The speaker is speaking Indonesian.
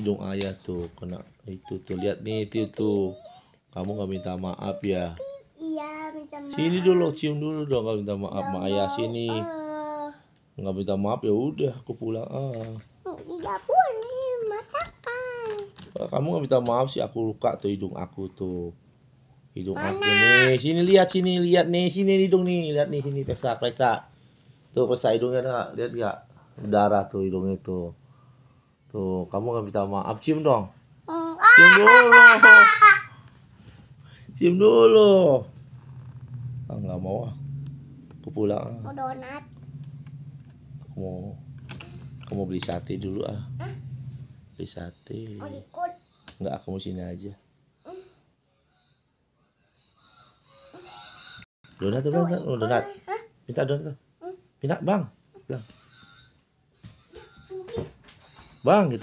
hidung ayah tuh kena itu tuh lihat nih itu tuh kamu nggak minta maaf ya iya minta maaf sini dulu cium dulu dong nggak minta maaf ma ayah ya sini nggak minta maaf ya udah aku pulang ah tidak boleh matakan ah, kamu nggak minta maaf sih aku luka tuh hidung aku tuh hidung Mana? aku nih sini lihat sini lihat nih sini hidung nih lihat nih sini pesa pesa tuh pesa hidungnya lihat nggak darah tuh hidungnya tuh Tuh, kamu gak minta maaf. Cium dong. Oh. Cium dulu. Cium dulu. Ah, nggak mau ah. Aku pulang. Mau donat. Aku mau. Aku mau beli sate dulu ah. Beli sate. Enggak, aku mau sini aja. Hmm. Donat, donat, donat. Minta donat. Hmm. Minta bang. Hmm. Bilang bang gitu